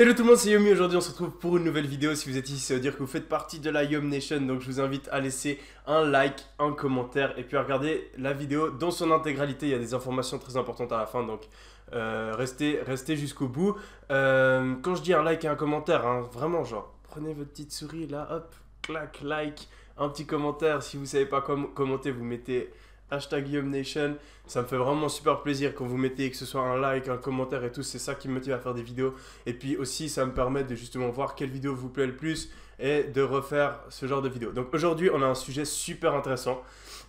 Hello tout le monde, c'est Yomi. Aujourd'hui, on se retrouve pour une nouvelle vidéo. Si vous êtes ici, ça veut dire que vous faites partie de la Yom Nation. Donc, je vous invite à laisser un like, un commentaire et puis à regarder la vidéo dans son intégralité. Il y a des informations très importantes à la fin. Donc, euh, restez, restez jusqu'au bout. Euh, quand je dis un like et un commentaire, hein, vraiment, genre, prenez votre petite souris là, hop, clac, like, un petit commentaire. Si vous savez pas comment commenter, vous mettez hashtag Guillaume Nation. Ça me fait vraiment super plaisir quand vous mettez que ce soit un like, un commentaire et tout. C'est ça qui me motive à faire des vidéos. Et puis aussi, ça me permet de justement voir quelle vidéo vous plaît le plus et de refaire ce genre de vidéo. Donc aujourd'hui, on a un sujet super intéressant.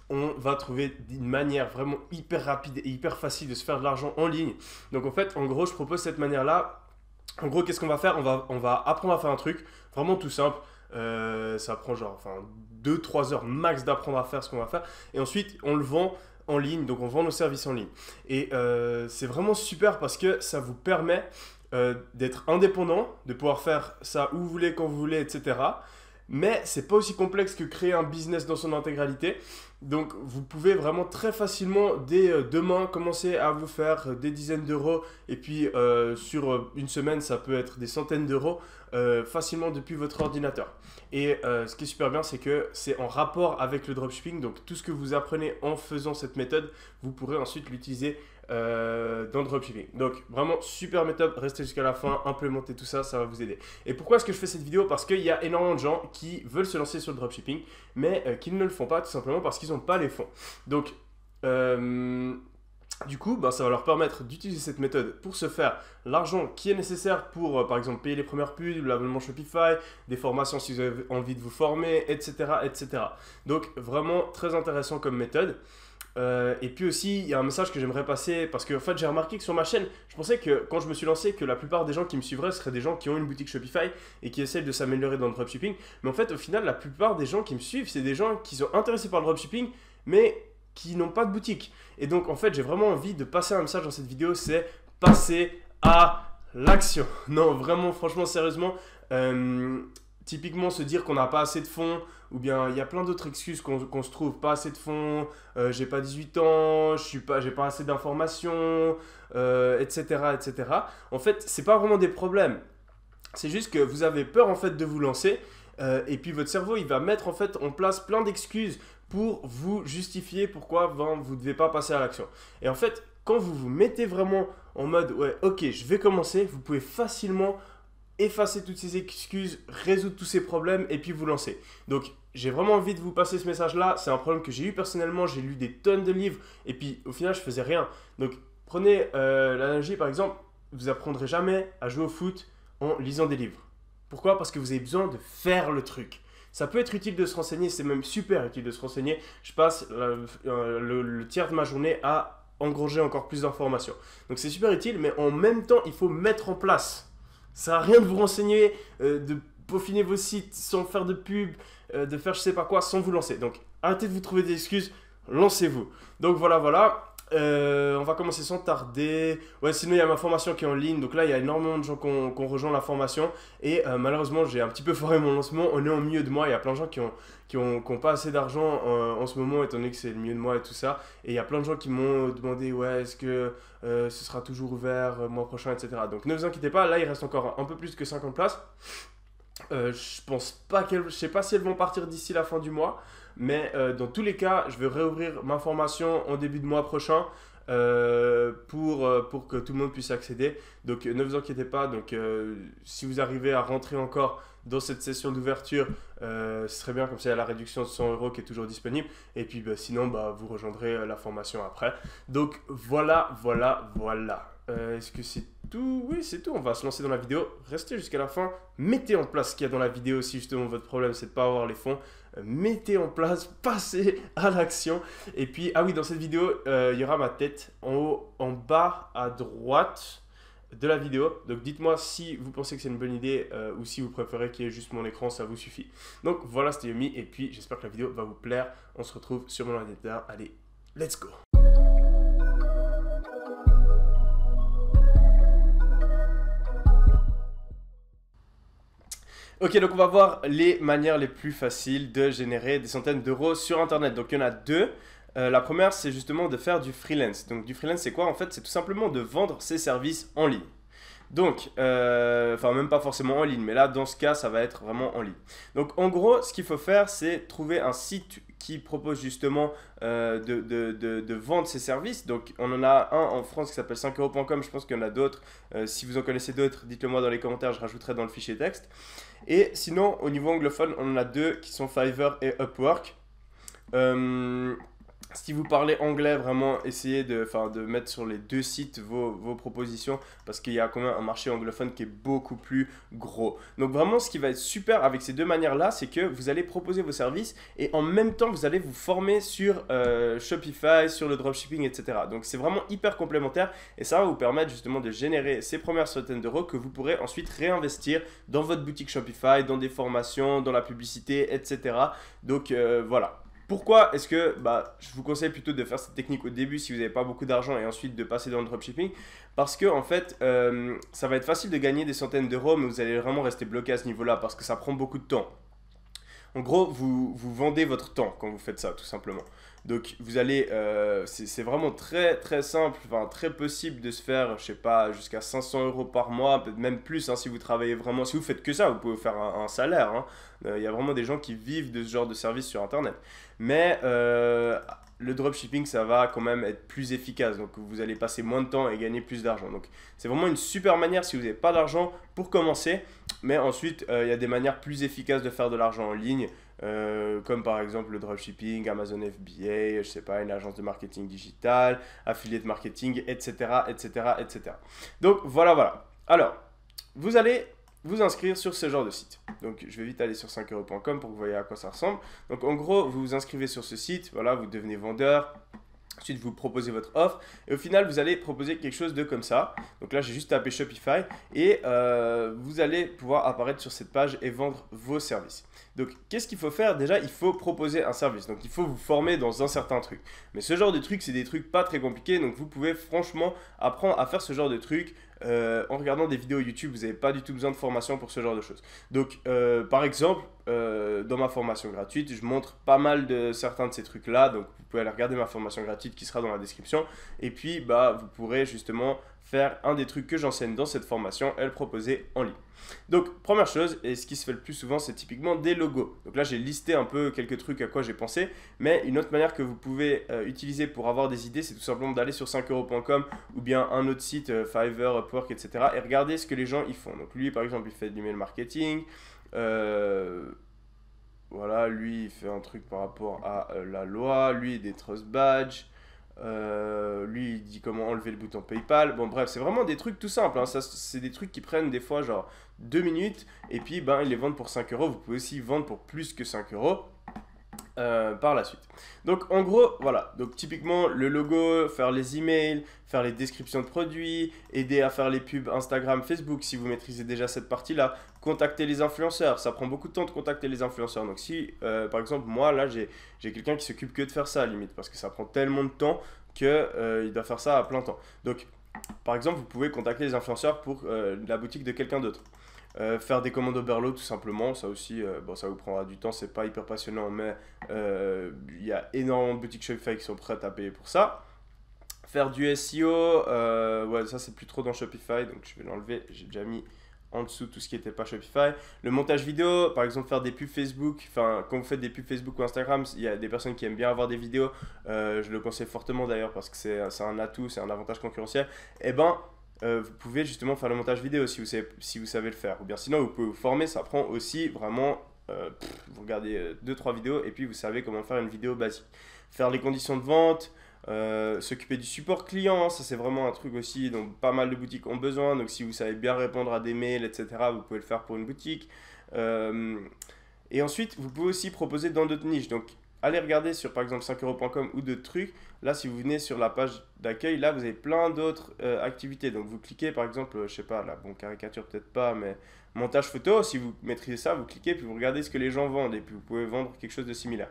On va trouver une manière vraiment hyper rapide et hyper facile de se faire de l'argent en ligne. Donc en fait, en gros, je propose cette manière-là. En gros, qu'est-ce qu'on va faire on va, on va apprendre à faire un truc vraiment tout simple. Euh, ça prend genre enfin 2-3 heures max d'apprendre à faire ce qu'on va faire. Et ensuite, on le vend en ligne, donc on vend nos services en ligne. Et euh, c'est vraiment super parce que ça vous permet euh, d'être indépendant, de pouvoir faire ça où vous voulez, quand vous voulez, etc mais c'est pas aussi complexe que créer un business dans son intégralité. Donc vous pouvez vraiment très facilement dès euh, demain commencer à vous faire euh, des dizaines d'euros et puis euh, sur une semaine ça peut être des centaines d'euros facilement depuis votre ordinateur. Et ce qui est super bien c'est que c'est en rapport avec le dropshipping donc tout ce que vous apprenez en faisant cette méthode vous pourrez ensuite l'utiliser euh, dans le dropshipping. Donc vraiment super méthode, restez jusqu'à la fin, implémentez tout ça, ça va vous aider. Et pourquoi est-ce que je fais cette vidéo Parce qu'il y a énormément de gens qui veulent se lancer sur le dropshipping, mais euh, qu'ils ne le font pas tout simplement parce qu'ils n'ont pas les fonds. Donc euh, du coup, bah, ça va leur permettre d'utiliser cette méthode pour se faire l'argent qui est nécessaire pour, par exemple, payer les premières pubs, l'abonnement Shopify, des formations si vous avez envie de vous former, etc. etc. Donc, vraiment très intéressant comme méthode. Euh, et puis aussi, il y a un message que j'aimerais passer parce que fait, j'ai remarqué que sur ma chaîne, je pensais que quand je me suis lancé, que la plupart des gens qui me suivraient seraient des gens qui ont une boutique Shopify et qui essayent de s'améliorer dans le dropshipping. Mais en fait, au final, la plupart des gens qui me suivent, c'est des gens qui sont intéressés par le dropshipping, mais qui n'ont pas de boutique. Et donc, en fait, j'ai vraiment envie de passer un message dans cette vidéo, c'est passer à l'action. Non, vraiment, franchement, sérieusement, euh, typiquement se dire qu'on n'a pas assez de fonds ou bien il y a plein d'autres excuses qu'on se trouve, pas assez de fonds, euh, j'ai pas 18 ans, je suis pas, j'ai pas assez d'informations, etc., euh, etc. En fait, c'est pas vraiment des problèmes. C'est juste que vous avez peur en fait de vous lancer. Euh, et puis votre cerveau, il va mettre en fait en place plein d'excuses pour vous justifier pourquoi ben, vous ne devez pas passer à l'action. Et en fait, quand vous vous mettez vraiment en mode ouais, ok, je vais commencer, vous pouvez facilement effacer toutes ces excuses, résoudre tous ces problèmes et puis vous lancer. Donc j'ai vraiment envie de vous passer ce message-là. C'est un problème que j'ai eu personnellement. J'ai lu des tonnes de livres et puis au final, je faisais rien. Donc, prenez euh, l'analogie par exemple, vous apprendrez jamais à jouer au foot en lisant des livres. Pourquoi Parce que vous avez besoin de faire le truc. Ça peut être utile de se renseigner, c'est même super utile de se renseigner. Je passe euh, euh, le, tiers de ma journée à engranger encore plus d'informations. Donc c'est super utile, mais en même temps, il faut mettre en place. Ça n'a rien de vous renseigner, euh, de peaufiner vos sites sans faire de pub, euh, de faire je sais pas quoi sans vous lancer. Donc arrêtez de vous trouver des excuses, lancez-vous. Donc voilà, voilà. Euh, on va commencer sans tarder. Ouais, sinon il y a ma formation qui est en ligne. Donc là, il y a énormément de gens qui ont, rejoint la formation. Et euh, malheureusement, j'ai un petit peu foiré mon lancement. On est au milieu de moi, Il y a plein de gens qui ont, qui ont, pas assez d'argent en, ce moment, étant donné que c'est le milieu de moi et tout ça. Et il y a plein de gens qui m'ont demandé, ouais, est-ce que ce sera toujours ouvert mois prochain, etc. Donc ne vous inquiétez pas. Là, il reste encore un peu plus que 50 places. Euh, je pense pas je sais pas si elles vont partir d'ici la fin du mois, mais euh, dans tous les cas, je vais réouvrir ma formation en début de mois prochain. Euh, pour, pour que tout le monde puisse accéder. Donc ne vous inquiétez pas, donc, si vous arrivez à rentrer encore dans cette session d'ouverture, ce serait bien comme ça il y a la réduction de 100 euros qui est toujours disponible. Et puis bah, sinon, bah, vous rejoindrez la formation après. Donc voilà, voilà, voilà. Est-ce que c'est oui, c'est tout. On va se lancer dans la vidéo. Restez jusqu'à la fin. Mettez en place ce qu'il y a dans la vidéo si justement votre problème c'est de pas avoir les fonds. Euh, mettez en place, passez à l'action. Et puis, ah oui, dans cette vidéo, euh, il y aura ma tête en haut, en bas à droite de la vidéo. Donc dites-moi si vous pensez que c'est une bonne idée euh, ou si vous préférez qu'il y ait juste mon écran, ça vous suffit. Donc voilà, c'était Yomi et puis j'espère que la vidéo va vous plaire. On se retrouve sur mon ordinateur. Allez, let's go Ok, donc on va voir les manières les plus faciles de générer des centaines d'euros sur Internet. Donc il y en a deux. Euh, la première, c'est justement de faire du freelance. Donc du freelance, c'est quoi En fait, c'est tout simplement de vendre ses services en ligne. Donc, euh, enfin même pas forcément en ligne, mais là dans ce cas ça va être vraiment en ligne. Donc en gros ce qu'il faut faire c'est trouver un site qui propose justement euh, de, vendre ses services. Donc on en a un en France qui s'appelle 5 eurocom je pense qu'il y en a d'autres. Euh, si vous en connaissez d'autres, dites-le moi dans les commentaires, je rajouterai dans le fichier texte. Et sinon au niveau anglophone on en a deux qui sont Fiverr et Upwork si vous parlez anglais, vraiment essayez de, de mettre sur les deux sites vos, propositions parce qu'il y a quand même un marché anglophone qui est beaucoup plus gros. Donc vraiment, ce qui va être super avec ces deux manières-là, c'est que vous allez proposer vos services et en même temps, vous allez vous former sur euh, Shopify, sur le dropshipping, etc. Donc c'est vraiment hyper complémentaire et ça va vous permettre justement de générer ces premières centaines d'euros que vous pourrez ensuite réinvestir dans votre boutique Shopify, dans des formations, dans la publicité, etc. Donc euh, voilà. Pourquoi est-ce que bah, je vous conseille plutôt de faire cette technique au début si vous n'avez pas beaucoup d'argent et ensuite de passer dans le dropshipping Parce que en fait, euh, ça va être facile de gagner des centaines d'euros, mais vous allez vraiment rester bloqué à ce niveau-là parce que ça prend beaucoup de temps. En gros, vous, vous vendez votre temps quand vous faites ça, tout simplement. Donc vous allez, euh, c'est vraiment très très simple, enfin très possible de se faire, je sais pas, jusqu'à 500 euros par mois, même plus hein, si vous travaillez vraiment, si vous faites que ça, vous pouvez faire un, salaire. Hein. Euh, il y a vraiment des gens qui vivent de ce genre de service sur Internet. Mais euh, le dropshipping, ça va quand même être plus efficace. Donc vous allez passer moins de temps et gagner plus d'argent. Donc c'est vraiment une super manière si vous n'avez pas d'argent pour commencer. Mais ensuite, il y a des manières plus efficaces de faire de l'argent en ligne. Euh, comme par exemple le dropshipping, Amazon FBA, je sais pas, une agence de marketing digital, de marketing, etc., etc., etc. Donc voilà, voilà. Alors, vous allez vous inscrire sur ce genre de site. Donc je vais vite aller sur 5euros.com pour que vous voyez à quoi ça ressemble. Donc en gros, vous vous inscrivez sur ce site, voilà, vous devenez vendeur, Ensuite, vous proposez votre offre et au final, vous allez proposer quelque chose de comme ça. Donc là, j'ai juste tapé Shopify et euh, vous allez pouvoir apparaître sur cette page et vendre vos services. Donc, qu'est-ce qu'il faut faire Déjà, il faut proposer un service. Donc, il faut vous former dans un certain truc. Mais ce genre de truc, c'est des trucs pas très compliqués. Donc, vous pouvez franchement apprendre à faire ce genre de truc. Euh, en regardant des vidéos YouTube, vous n'avez pas du tout besoin de formation pour ce genre de choses. Donc, euh, par exemple, euh, dans ma formation gratuite. Je montre pas mal de certains de ces trucs-là, donc vous pouvez aller regarder ma formation gratuite qui sera dans la description. Et puis, bah, vous pourrez justement faire un des trucs que j'enseigne dans cette formation et le proposer en ligne. Donc, première chose, et ce qui se fait le plus souvent, c'est typiquement des logos. Donc là, j'ai listé un peu quelques trucs à quoi j'ai pensé, mais une autre manière que vous pouvez euh, utiliser pour avoir des idées, c'est tout simplement d'aller sur 5euros.com ou bien un autre site, euh, Fiverr, Upwork, etc., et regarder ce que les gens y font. Donc lui, par exemple, il fait du mail marketing, euh, voilà, lui, il fait un truc par rapport à euh, la loi. Lui, il des trust badge euh, lui, il dit comment enlever le bouton PayPal. Bon, bref, c'est vraiment des trucs tout simples. Hein. Ça, c'est des trucs qui prennent des fois genre 2 minutes. Et puis, ben, ils les vendent pour 5 euros. Vous pouvez aussi vendre pour plus que 5 euros. par la suite. Donc en gros, voilà. Donc typiquement le logo, faire les emails, faire les descriptions de produits, aider à faire les pubs Instagram, Facebook si vous maîtrisez déjà cette partie-là, contacter les influenceurs. Ça prend beaucoup de temps de contacter les influenceurs. Donc si, euh, par exemple, moi, là, j'ai quelqu'un qui s'occupe que de faire ça, à limite, parce que ça prend tellement de temps qu'il euh, il doit faire ça à plein temps. Donc, par exemple, vous pouvez contacter les influenceurs pour euh, la boutique de quelqu'un d'autre. faire des commandes au berlot tout simplement, ça aussi, bon, ça vous prendra du temps, c'est pas hyper passionnant, mais il y a énormément de boutiques Shopify qui sont prêtes à payer pour ça. Faire du SEO, ouais, ça c'est plus trop dans Shopify, donc je vais l'enlever, j'ai déjà mis en dessous tout ce qui n'était pas Shopify. Le montage vidéo, par exemple faire des pubs Facebook, enfin quand vous faites des pubs Facebook ou Instagram, il y a des personnes qui aiment bien avoir des vidéos, euh, je le conseille fortement d'ailleurs parce que c'est un atout, c'est un avantage concurrentiel, et eh ben euh, vous pouvez justement faire le montage vidéo si vous, savez, si vous savez le faire. Ou bien sinon vous pouvez vous former, ça prend aussi vraiment, euh, vous regardez 2-3 vidéos et puis vous savez comment faire une vidéo basique. Faire les conditions de vente, euh, s'occuper du support client, hein, ça c'est vraiment un truc aussi dont pas mal de boutiques ont besoin. Donc si vous savez bien répondre à des mails, etc., vous pouvez le faire pour une boutique. Euh, et ensuite, vous pouvez aussi proposer dans d'autres niches. Donc allez regarder sur par exemple 5euros.com ou d'autres trucs. Là, si vous venez sur la page d'accueil, là vous avez plein d'autres euh, activités. Donc vous cliquez par exemple, je sais pas, la bon, caricature peut-être pas, mais montage photo. Si vous maîtrisez ça, vous cliquez puis vous regardez ce que les gens vendent et puis vous pouvez vendre quelque chose de similaire.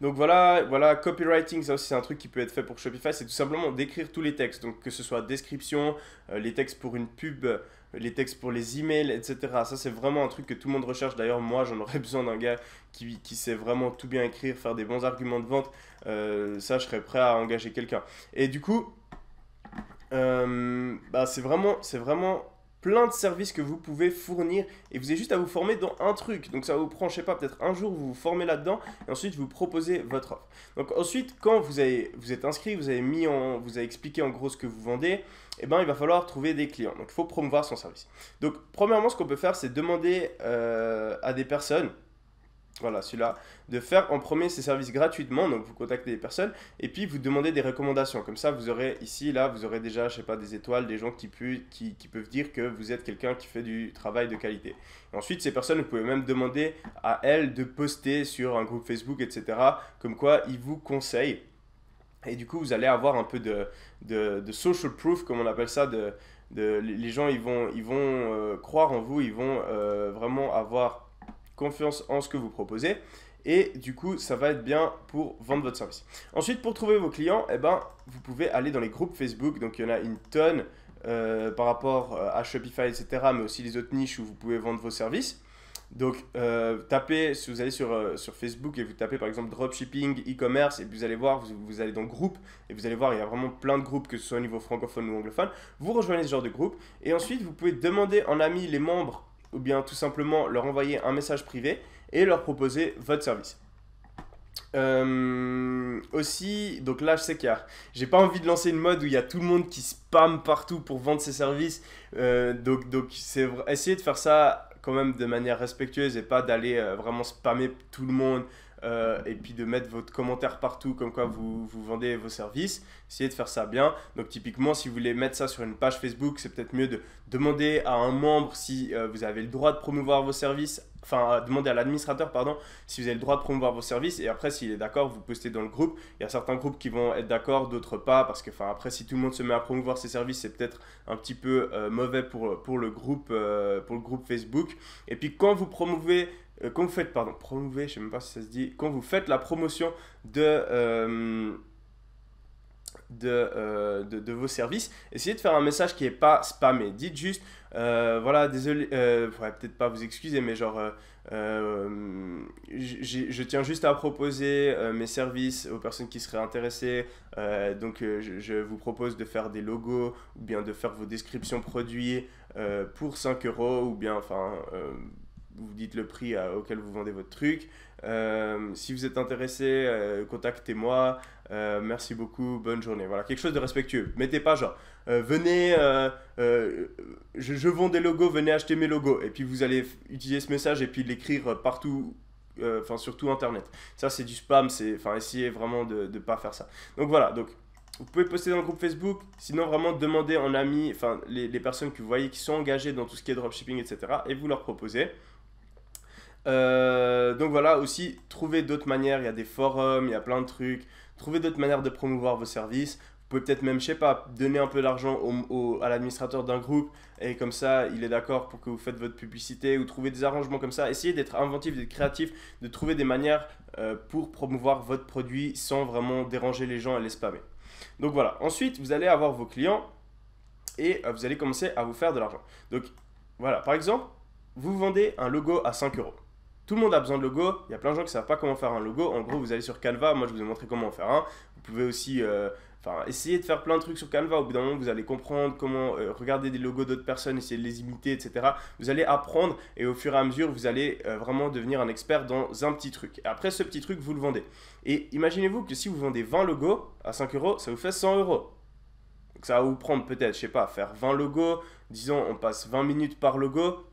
Donc voilà, voilà, copywriting, ça aussi c'est un truc qui peut être fait pour Shopify, c'est tout simplement d'écrire tous les textes. Donc que ce soit description, euh, les textes pour une pub, euh, les textes pour les emails, etc. Ça c'est vraiment un truc que tout le monde recherche. D'ailleurs moi j'en aurais besoin d'un gars qui, sait vraiment tout bien écrire, faire des bons arguments de vente. Euh, ça je serais prêt à engager quelqu'un. Et du coup, bah, c'est vraiment, c'est vraiment plein de services que vous pouvez fournir et vous avez juste à vous former dans un truc. Donc ça vous prend, je sais pas, peut-être un jour, vous vous formez là-dedans et ensuite vous proposez votre offre. Donc ensuite, quand vous, avez, vous êtes inscrit, vous avez mis en, vous avez expliqué en gros ce que vous vendez, eh ben, il va falloir trouver des clients. Donc il faut promouvoir son service. Donc premièrement, ce qu'on peut faire, c'est demander euh, à des personnes voilà, celui-là, de faire en premier ces services gratuitement, donc vous contactez des personnes, et puis vous demandez des recommandations. Comme ça, vous aurez ici, là, vous aurez déjà, je sais pas, des étoiles, des gens qui, qui, qui peuvent dire que vous êtes quelqu'un qui fait du travail de qualité. ensuite, ces personnes, vous pouvez même demander à elles de poster sur un groupe Facebook, etc., comme quoi ils vous conseillent. Et du coup, vous allez avoir un peu de, de, social proof, comme on appelle ça, de, de les gens, ils vont, ils vont euh, croire en vous, ils vont euh, vraiment avoir confiance en ce que vous proposez et du coup ça va être bien pour vendre votre service. Ensuite pour trouver vos clients, eh ben, vous pouvez aller dans les groupes Facebook, donc il y en a une tonne euh, par rapport euh, à Shopify etc mais aussi les autres niches où vous pouvez vendre vos services. Donc euh, tapez, si vous allez sur, sur, Facebook et vous tapez par exemple dropshipping, e-commerce et vous allez voir, vous, allez dans groupe et vous allez voir il y a vraiment plein de groupes que ce soit au niveau francophone ou anglophone, vous rejoignez ce genre de groupe et ensuite vous pouvez demander en ami les membres ou bien tout simplement leur envoyer un message privé et leur proposer votre service. Euh, aussi, donc là je sais qu'il y a, j'ai pas envie de lancer une mode où il y a tout le monde qui spamme partout pour vendre ses services. Euh, donc, donc c'est essayer de faire ça quand même de manière respectueuse et pas d'aller euh, vraiment spammer tout le monde euh, et puis de mettre votre commentaire partout comme quoi vous, vous vendez vos services. Essayez de faire ça bien. Donc typiquement, si vous voulez mettre ça sur une page Facebook, c'est peut-être mieux de demander à un membre si euh, vous avez le droit de promouvoir vos services enfin demander à l'administrateur pardon si vous avez le droit de promouvoir vos services et après s'il est d'accord vous postez dans le groupe il y a certains groupes qui vont être d'accord d'autres pas parce que enfin après si tout le monde se met à promouvoir ses services c'est peut-être un petit peu euh, mauvais pour, pour le groupe pour le groupe Facebook et puis quand vous promouvez euh, quand vous faites, pardon, promouvez, je sais même pas si ça se dit, quand vous faites la promotion de, euh, euh, de, vos services, essayez de faire un message qui n'est pas spammé. Dites juste, voilà, désolé, peut-être pas vous excuser, mais genre, je tiens juste à proposer mes services aux personnes qui seraient intéressées. donc, je, je, vous propose de faire des logos ou bien de faire vos descriptions produits pour 5 euros ou bien, enfin vous dites le prix auquel vous vendez votre truc. Euh, si vous êtes intéressé, euh, contactez-moi. Euh, merci beaucoup, bonne journée. Voilà, quelque chose de respectueux. Mettez pas genre, venez, je, vends des logos, venez acheter mes logos. Et puis vous allez utiliser ce message et puis l'écrire partout, enfin surtout internet. Ça c'est du spam, c'est, enfin essayez vraiment de ne pas faire ça. Donc voilà, donc vous pouvez poster dans le groupe Facebook, sinon vraiment demandez en ami, enfin les, les, personnes que vous voyez qui sont engagées dans tout ce qui est dropshipping, etc. Et vous leur proposez. Euh, donc voilà, aussi, trouver d'autres manières. Il y a des forums, il y a plein de trucs. trouver d'autres manières de promouvoir vos services. Vous pouvez peut-être même, je sais pas, donner un peu d'argent au, à l'administrateur d'un groupe et comme ça, il est d'accord pour que vous faites votre publicité ou trouver des arrangements comme ça. Essayez d'être inventif, d'être créatif, de trouver des manières euh, pour promouvoir votre produit sans vraiment déranger les gens et les spammer. Donc voilà, ensuite, vous allez avoir vos clients et euh, vous allez commencer à vous faire de l'argent. Donc voilà, par exemple, vous vendez un logo à 5 euros. Tout le monde a besoin de logo. Il y a plein de gens qui ne savent pas comment faire un logo. En gros, vous allez sur Canva. Moi, je vous ai montré comment en faire un. Vous pouvez aussi euh, essayer de faire plein de trucs sur Canva. Au bout d'un moment, vous allez comprendre comment euh, regarder des logos d'autres personnes, essayer de les imiter, etc. Vous allez apprendre et au fur et à mesure, vous allez euh, vraiment devenir un expert dans un petit truc. après, ce petit truc, vous le vendez. Et imaginez-vous que si vous vendez 20 logos à 5 euros, ça vous fait 100 euros. Donc ça va vous prendre peut-être, je sais pas, faire 20 logos. Disons, on passe 20 minutes par logo.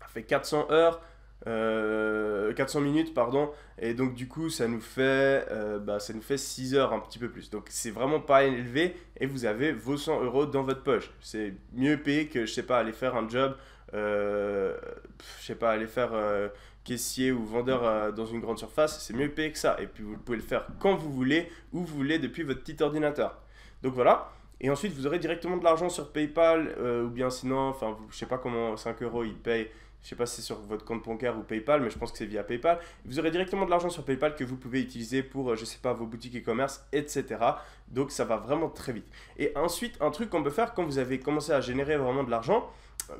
Ça fait 400 heures. 400 euh, minutes, pardon. Et donc, du coup, ça nous fait, euh, bah, ça nous fait 6 heures, un petit peu plus. Donc, c'est vraiment pas élevé et vous avez vos 100 euros dans votre poche. C'est mieux payé que, je sais pas, aller faire un job, euh, je sais pas, aller faire caissier ou vendeur dans une grande surface. C'est mieux payé que ça. Et puis, vous pouvez le faire quand vous voulez, où vous voulez, depuis votre petit ordinateur. Donc, voilà. Et ensuite, vous aurez directement de l'argent sur PayPal ou bien sinon, enfin, je sais pas comment 5 euros ils payent je sais pas si c'est sur votre compte bancaire ou PayPal, mais je pense que c'est via PayPal. Vous aurez directement de l'argent sur PayPal que vous pouvez utiliser pour, euh, je sais pas, vos boutiques e-commerce, etc. Donc ça va vraiment très vite. Et ensuite, un truc qu'on peut faire quand vous avez commencé à générer vraiment de l'argent,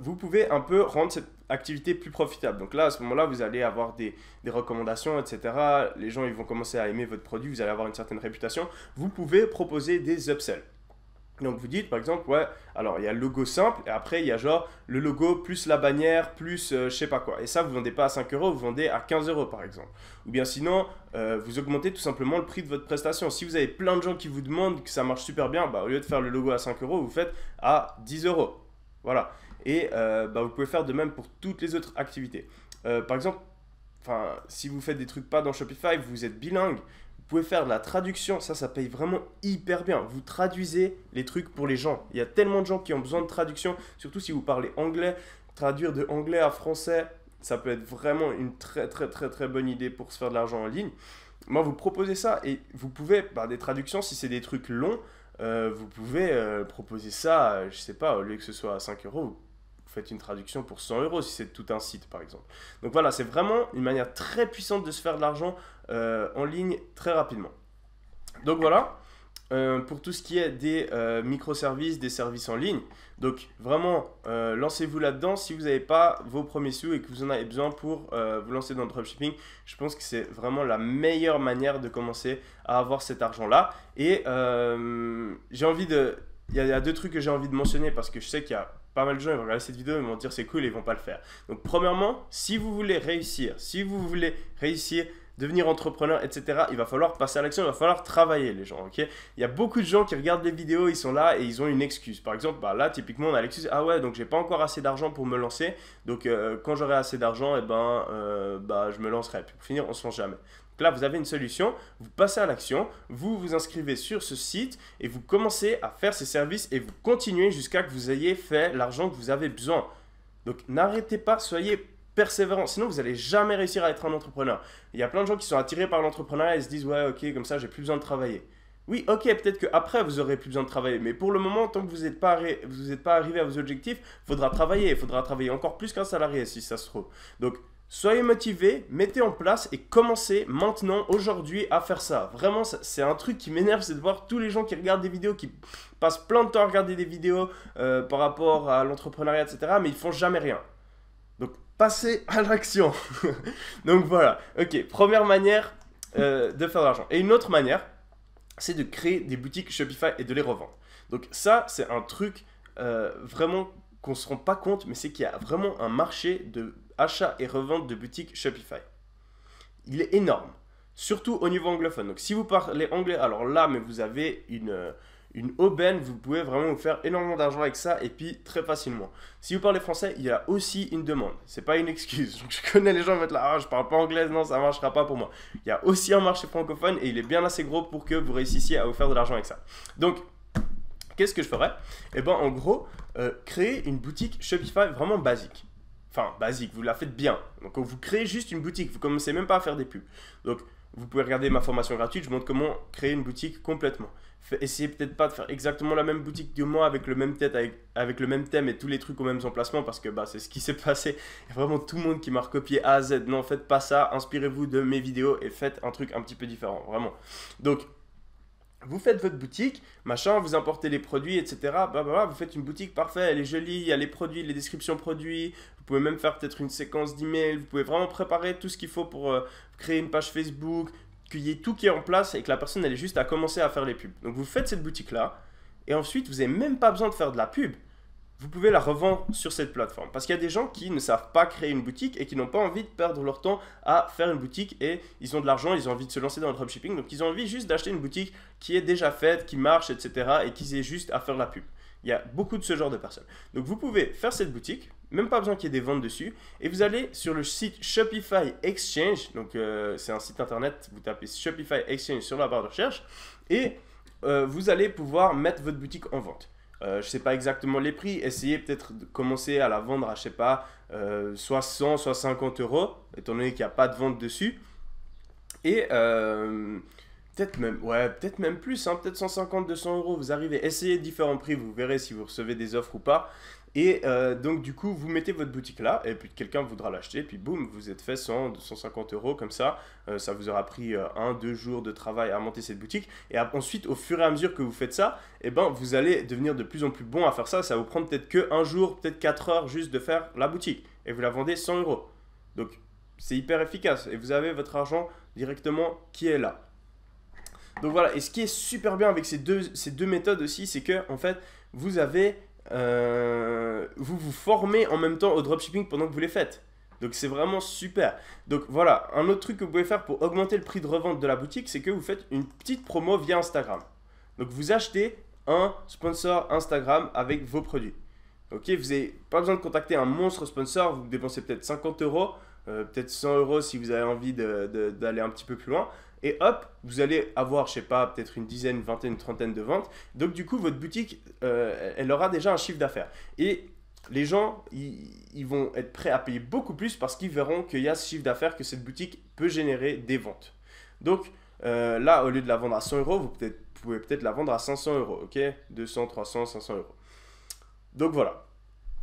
vous pouvez un peu rendre cette activité plus profitable. Donc là, à ce moment-là, vous allez avoir des, des, recommandations, etc. Les gens, ils vont commencer à aimer votre produit, vous allez avoir une certaine réputation. Vous pouvez proposer des upsells. Donc vous dites par exemple, ouais, alors il y a le logo simple, et après il y a genre le logo plus la bannière, plus euh, je sais pas quoi. Et ça, vous vendez pas à 5 euros, vous vendez à 15 euros par exemple. Ou bien sinon, euh, vous augmentez tout simplement le prix de votre prestation. Si vous avez plein de gens qui vous demandent que ça marche super bien, bah, au lieu de faire le logo à 5 euros, vous faites à 10 euros. Voilà. Et euh, bah, vous pouvez faire de même pour toutes les autres activités. par exemple, si vous faites des trucs pas dans Shopify, vous êtes bilingue, vous pouvez faire de la traduction, ça, ça paye vraiment hyper bien. Vous traduisez les trucs pour les gens. Il y a tellement de gens qui ont besoin de traduction, surtout si vous parlez anglais. Traduire de anglais à français, ça peut être vraiment une très très très très bonne idée pour se faire de l'argent en ligne. Moi, vous proposez ça et vous pouvez, par des traductions, si c'est des trucs longs, euh, vous pouvez euh, proposer ça, euh, je sais pas, au lieu que ce soit à 5 euros, faites une traduction pour 100 euros si c'est tout un site par exemple. Donc voilà, c'est vraiment une manière très puissante de se faire de l'argent euh, en ligne très rapidement. Donc voilà, euh, pour tout ce qui est des euh, microservices, des services en ligne. Donc vraiment, lancez-vous là-dedans si vous n'avez pas vos premiers sous et que vous en avez besoin pour vous lancer dans le dropshipping. Je pense que c'est vraiment la meilleure manière de commencer à avoir cet argent-là. Et j'ai envie de... Il y a deux trucs que j'ai envie de mentionner parce que je sais qu'il y a pas mal de gens vont regarder cette vidéo, et vont dire c'est cool et ils vont pas le faire. Donc premièrement, si vous voulez réussir, si vous voulez réussir, devenir entrepreneur, etc., il va falloir passer à l'action, il va falloir travailler les gens, ok Il y a beaucoup de gens qui regardent les vidéos, ils sont là et ils ont une excuse. Par exemple, bah là typiquement on a l'excuse, ah ouais, donc j'ai pas encore assez d'argent pour me lancer, donc euh, quand j'aurai assez d'argent, et eh ben, euh, bah, je me lancerai. pour finir, on se lance jamais là, vous avez une solution, vous passez à l'action, vous vous inscrivez sur ce site et vous commencez à faire ces services et vous continuez jusqu'à que vous ayez fait l'argent que vous avez besoin. Donc n'arrêtez pas, soyez persévérant. Sinon, vous n'allez jamais réussir à être un entrepreneur. Il y a plein de gens qui sont attirés par l'entrepreneuriat et se disent Ouais, ok, comme ça, j'ai plus besoin de travailler. Oui, ok, peut-être qu'après, vous aurez plus besoin de travailler. Mais pour le moment, tant que vous n'êtes pas, vous pas arrivé à vos objectifs, il faudra travailler. Il faudra travailler encore plus qu'un salarié, si ça se trouve. Donc, Soyez motivés, mettez en place et commencez maintenant, aujourd'hui, à faire ça. Vraiment, c'est un truc qui m'énerve, c'est de voir tous les gens qui regardent des vidéos, qui passent plein de temps à regarder des vidéos euh, par rapport à l'entrepreneuriat, etc., mais ils font jamais rien. Donc, passez à l'action. Donc voilà, ok, première manière euh, de faire de l'argent. Et une autre manière, c'est de créer des boutiques Shopify et de les revendre. Donc ça, c'est un truc euh, vraiment qu'on ne se rend pas compte, mais c'est qu'il y a vraiment un marché de achat et revente de boutiques Shopify. Il est énorme, surtout au niveau anglophone. Donc si vous parlez anglais, alors là, mais vous avez une, euh, une aubaine, vous pouvez vraiment vous faire énormément d'argent avec ça et puis très facilement. Si vous parlez français, il y a aussi une demande, c'est pas une excuse. je connais les gens qui vont là, ah, je parle pas anglais, non, ça marchera pas pour moi. Il y a aussi un marché francophone et il est bien assez gros pour que vous réussissiez à vous faire de l'argent avec ça. Donc, qu'est-ce que je ferais Eh ben, en gros, euh, créer une boutique Shopify vraiment basique enfin basique, vous la faites bien. Donc vous créez juste une boutique, vous commencez même pas à faire des pubs. Donc vous pouvez regarder ma formation gratuite, je montre comment créer une boutique complètement. Essayez peut-être pas de faire exactement la même boutique que moi avec le même tête, avec, le même thème et tous les trucs aux mêmes emplacements parce que bah, c'est ce qui s'est passé. Il y a vraiment tout le monde qui m'a recopié A à Z. Non, faites pas ça, inspirez-vous de mes vidéos et faites un truc un petit peu différent, vraiment. Donc vous faites votre boutique, machin, vous importez les produits, etc. Bah, bah, bah, vous faites une boutique parfaite, elle est jolie, il y a les produits, les descriptions produits, vous pouvez même faire peut-être une séquence d'email, vous pouvez vraiment préparer tout ce qu'il faut pour euh, créer une page Facebook, qu'il y ait tout qui est en place et que la personne elle est juste à commencer à faire les pubs. Donc vous faites cette boutique là, et ensuite vous n'avez même pas besoin de faire de la pub vous pouvez la revendre sur cette plateforme. Parce qu'il y a des gens qui ne savent pas créer une boutique et qui n'ont pas envie de perdre leur temps à faire une boutique et ils ont de l'argent, ils ont envie de se lancer dans le dropshipping. Donc ils ont envie juste d'acheter une boutique qui est déjà faite, qui marche, etc. et qu'ils aient juste à faire la pub. Il y a beaucoup de ce genre de personnes. Donc vous pouvez faire cette boutique, même pas besoin qu'il y ait des ventes dessus, et vous allez sur le site Shopify Exchange, donc euh, c'est un site internet, vous tapez Shopify Exchange sur la barre de recherche, et euh, vous allez pouvoir mettre votre boutique en vente. Euh, je ne sais pas exactement les prix, essayez peut-être de commencer à la vendre à, je sais pas, euh, soit 100, euros, étant donné qu'il n'y a pas de vente dessus. Et euh, peut-être même, ouais, peut même plus, hein, peut-être 150, 200 euros, vous arrivez, essayez différents prix, vous verrez si vous recevez des offres ou pas. Et euh, donc, du coup, vous mettez votre boutique là, et puis quelqu'un voudra l'acheter, puis boum, vous êtes fait 100, 250 euros comme ça. Euh, ça vous aura pris euh, un, deux jours de travail à monter cette boutique. Et ensuite, au fur et à mesure que vous faites ça, eh ben, vous allez devenir de plus en plus bon à faire ça. Ça vous prend peut-être que un jour, peut-être 4 heures juste de faire la boutique. Et vous la vendez 100 euros. Donc, c'est hyper efficace. Et vous avez votre argent directement qui est là. Donc voilà, et ce qui est super bien avec ces deux, ces deux méthodes aussi, c'est que en fait, vous avez euh, vous vous formez en même temps au dropshipping pendant que vous les faites. Donc c'est vraiment super. Donc voilà, un autre truc que vous pouvez faire pour augmenter le prix de revente de la boutique, c'est que vous faites une petite promo via Instagram. Donc vous achetez un sponsor Instagram avec vos produits. Ok, vous n'avez pas besoin de contacter un monstre sponsor, vous dépensez peut-être 50 euros, euh, peut-être 100 euros si vous avez envie d'aller un petit peu plus loin et hop, vous allez avoir, je sais pas, peut-être une dizaine, une vingtaine, une trentaine de ventes. Donc du coup, votre boutique, euh, elle aura déjà un chiffre d'affaires. Et les gens, ils vont être prêts à payer beaucoup plus parce qu'ils verront qu'il y a ce chiffre d'affaires, que cette boutique peut générer des ventes. Donc euh, là, au lieu de la vendre à 100 euros, vous, pouvez peut-être la vendre à 500 euros, ok 200, 300, 500 euros. Donc voilà.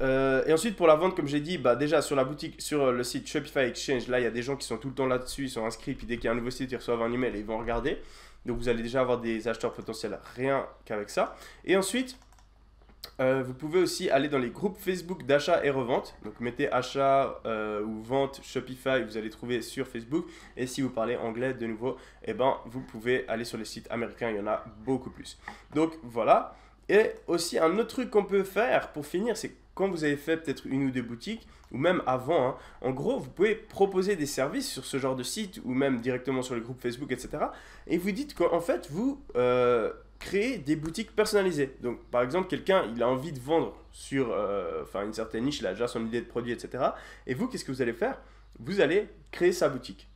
Euh, et ensuite pour la vente, comme j'ai dit, bah déjà sur la boutique, sur euh, le site Shopify Exchange, là il y a des gens qui sont tout le temps là-dessus, ils sont inscrits, puis dès qu'il y a un nouveau site, ils reçoivent un email et ils vont regarder. Donc vous allez déjà avoir des acheteurs potentiels rien qu'avec ça. Et ensuite, euh, vous pouvez aussi aller dans les groupes Facebook d'achat et revente. Donc mettez achat ou vente Shopify, vous allez trouver sur Facebook. Et si vous parlez anglais de nouveau, et eh ben, vous pouvez aller sur les sites américains, il y en a beaucoup plus. Donc voilà. Et aussi un autre truc qu'on peut faire pour finir, c'est quand vous avez fait peut-être une ou deux boutiques, ou même avant, hein, en gros, vous pouvez proposer des services sur ce genre de site, ou même directement sur le groupe Facebook, etc. Et vous dites qu'en fait, vous euh, créez des boutiques personnalisées. Donc, par exemple, quelqu'un, il a envie de vendre sur euh, une certaine niche, il a déjà son idée de produit, etc. Et vous, qu'est-ce que vous allez faire Vous allez créer sa boutique.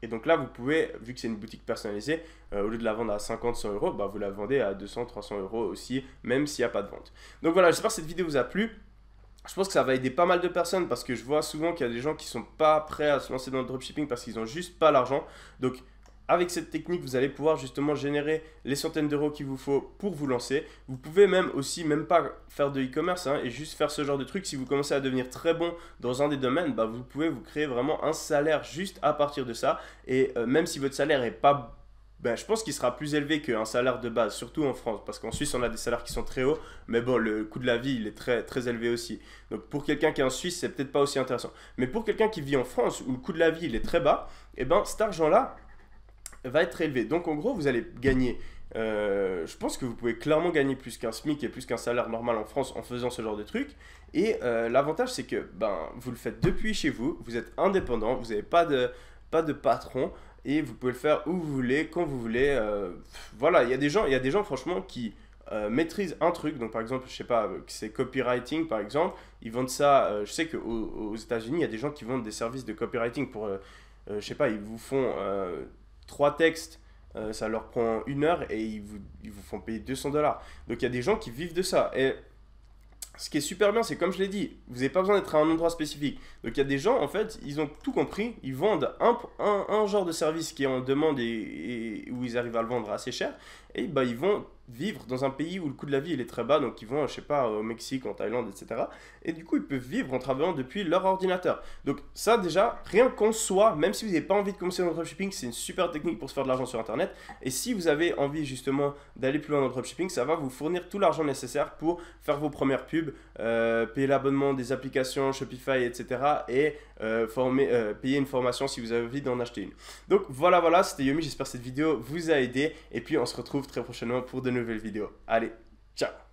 Et donc là, vous pouvez, vu que c'est une boutique personnalisée, euh, au lieu de la vendre à 50, 100 euros, bah, vous la vendez à 200, 300 euros aussi, même s'il n'y a pas de vente. Donc voilà, j'espère que cette vidéo vous a plu je pense que ça va aider pas mal de personnes parce que je vois souvent qu'il y a des gens qui sont pas prêts à se lancer dans le dropshipping parce qu'ils n'ont juste pas l'argent. Donc avec cette technique, vous allez pouvoir justement générer les centaines d'euros qu'il vous faut pour vous lancer. Vous pouvez même aussi, même pas faire de e-commerce hein, et juste faire ce genre de truc. Si vous commencez à devenir très bon dans un des domaines, bah, vous pouvez vous créer vraiment un salaire juste à partir de ça. Et euh, même si votre salaire n'est pas ben, je pense qu'il sera plus élevé qu'un salaire de base, surtout en France, parce qu'en Suisse, on a des salaires qui sont très hauts, mais bon, le coût de la vie, il est très, très élevé aussi. Donc pour quelqu'un qui est en Suisse, c'est peut-être pas aussi intéressant. Mais pour quelqu'un qui vit en France, où le coût de la vie, il est très bas, et eh ben cet argent-là va être élevé. Donc en gros, vous allez gagner euh, je pense que vous pouvez clairement gagner plus qu'un SMIC et plus qu'un salaire normal en France en faisant ce genre de truc. Et euh, l'avantage, c'est que ben, vous le faites depuis chez vous, vous êtes indépendant, vous n'avez pas de, pas de patron, et vous pouvez le faire où vous voulez, quand vous voulez. Euh, voilà, il y a des gens, il y a des gens franchement qui euh, maîtrisent un truc. Donc par exemple, je sais pas, euh, c'est copywriting par exemple. Ils vendent ça. je sais que aux, États-Unis, il y a des gens qui vendent des services de copywriting pour, je sais pas, ils vous font trois textes. ça leur prend une heure et ils vous, ils vous font payer 200 dollars. Donc il y a des gens qui vivent de ça. Et ce qui est super bien, c'est comme je l'ai dit, vous n'avez pas besoin d'être à un endroit spécifique. Donc il y a des gens, en fait, ils ont tout compris, ils vendent un, genre de service qui est en demande et, où ils arrivent à le vendre assez cher, et bah, ils vont vivre dans un pays où le coût de la vie il est très bas, donc ils vont, je sais pas, au Mexique, en Thaïlande, etc. Et du coup, ils peuvent vivre en travaillant depuis leur ordinateur. Donc ça déjà, rien qu'en soi, même si vous n'avez pas envie de commencer dans le dropshipping, c'est une super technique pour se faire de l'argent sur Internet. Et si vous avez envie justement d'aller plus loin dans le dropshipping, ça va vous fournir tout l'argent nécessaire pour faire vos premières pubs, euh, payer l'abonnement des applications Shopify, etc. Et euh, former, euh, payer une formation si vous avez envie d'en acheter une. Donc voilà, voilà, c'était Yomi, j'espère que cette vidéo vous a aidé. Et puis on se retrouve très prochainement pour de nouvelles vidéo. Allez, ciao